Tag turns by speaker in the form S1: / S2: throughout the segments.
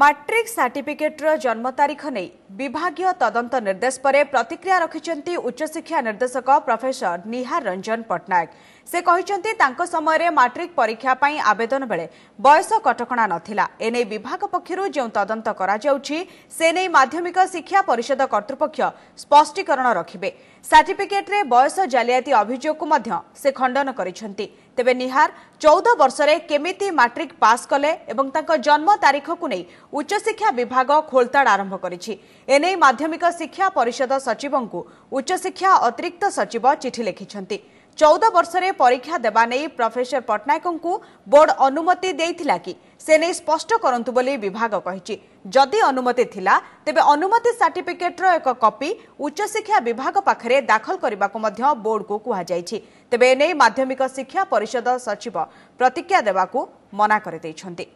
S1: matric ସାର୍ଟିଫିକେଟ୍ର ଜନ୍ମ ତାରିଖ ନେଇ ବିଭାଗୀୟ ତଦନ୍ତ ନିର୍ଦ୍ଦେଶ ପରେ ପ୍ରତିକ୍ରିୟା ରଖିଛନ୍ତି ଉଚ୍ଚଶିକ୍ଷା ନିର୍ଦ୍ଦେଶକ ପ୍ରଫେସର ନିହାର ରଞ୍ଜନ ପଟ୍ଟନାୟକ ସେ କହିଛନ୍ତି ତାଙ୍କ ସମୟରେ ମାଟ୍ରିକ୍ ପରୀକ୍ଷା ପାଇଁ ଆବେଦନ ବେଳେ ବୟସ କଟକଣା ନଥିଲା ଏନେଇ ବିଭାଗ ପକ୍ଷରୁ ଯେଉଁ ତଦନ୍ତ କରାଯାଉଛି ସେ ନେଇ ମାଧ୍ୟମିକ ଶିକ୍ଷା ପରିଷଦ କର୍ତ୍ତୃପକ୍ଷ ସ୍ୱଷ୍ଟୀକରଣ ରଖିବେ ସାର୍ଟିଫିକେଟ୍ରେ ବୟସ ଜାଲିଆତି ଅଭିଯୋଗକୁ ମଧ୍ୟ ସେ ଖଣ୍ଡନ କରିଛନ୍ତି ତେବେ ନିହାର ଚଉଦ ବର୍ଷରେ କେମିତି ମାଟ୍ରିକ୍ ପାସ୍ କଲେ ଏବଂ ତାଙ୍କ ଜନ୍ମ ତାରିଖକୁ ନେଇ ଉଚ୍ଚଶିକ୍ଷା ବିଭାଗ ଖୋଳତାଡ଼ ଆରମ୍ଭ କରିଛି ଏନେଇ ମାଧ୍ୟମିକ ଶିକ୍ଷା ପରିଷଦ ସଚିବଙ୍କୁ ଉଚ୍ଚଶିକ୍ଷା ଅତିରିକ୍ତ ସଚିବ ଚିଠି ଲେଖିଛନ୍ତି ଚଉଦ ବର୍ଷରେ ପରୀକ୍ଷା ଦେବା ନେଇ ପ୍ରଫେସର ପଟ୍ଟନାୟକଙ୍କୁ ବୋର୍ଡ ଅନୁମତି ଦେଇଥିଲା କି ସେ ନେଇ ସ୍ପଷ୍ଟ କରନ୍ତୁ ବୋଲି ବିଭାଗ କହିଛି ଯଦି ଅନୁମତି ଥିଲା ତେବେ ଅନୁମତି ସାର୍ଟିଫିକେଟ୍ର ଏକ କପି ଉଚ୍ଚଶିକ୍ଷା ବିଭାଗ ପାଖରେ ଦାଖଲ କରିବାକୁ ମଧ୍ୟ ବୋର୍ଡକୁ କୁହାଯାଇଛି ତେବେ ଏନେଇ ମାଧ୍ୟମିକ ଶିକ୍ଷା ପରିଷଦ ସଚିବ ପ୍ରତିକ୍ରିୟା ଦେବାକୁ ମନା କରିଦେଇଛନ୍ତି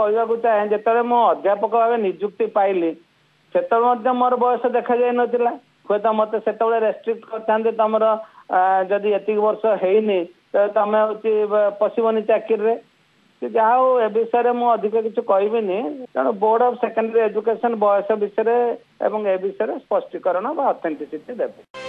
S1: କହିବାକୁ
S2: ଚାହେଁ ଯେତେବେଳେ ମୁଁ ଅଧ୍ୟାପକ ଭାବେ ନିଯୁକ୍ତି ପାଇଲି ସେତେବେଳେ ମଧ୍ୟ ମୋର ବୟସ ଦେଖାଯାଇ ନଥିଲା ହୁଏତ ମୋତେ ସେତେବେଳେ ରେଷ୍ଟ୍ରିକ୍ଟ କରିଥାନ୍ତେ ତମର ଯଦି ଏତିକି ବର୍ଷ ହେଇନି ତ ତମେ ହଉଛି ପଶିବନି ଚାକିରିରେ ଯାହା ହଉ ଏ ବିଷୟରେ ମୁଁ ଅଧିକ କିଛି କହିବିନି ତେଣୁ ବୋର୍ଡ ଅଫ୍ ସେକେଣ୍ଡାରୀ ଏଜୁକେସନ ବୟସ ବିଷୟରେ ଏବଂ ଏ ବିଷୟରେ ସ୍ପଷ୍ଟୀକରଣ ବା ଅଥେଣ୍ଟିସିଟି ଦେବେ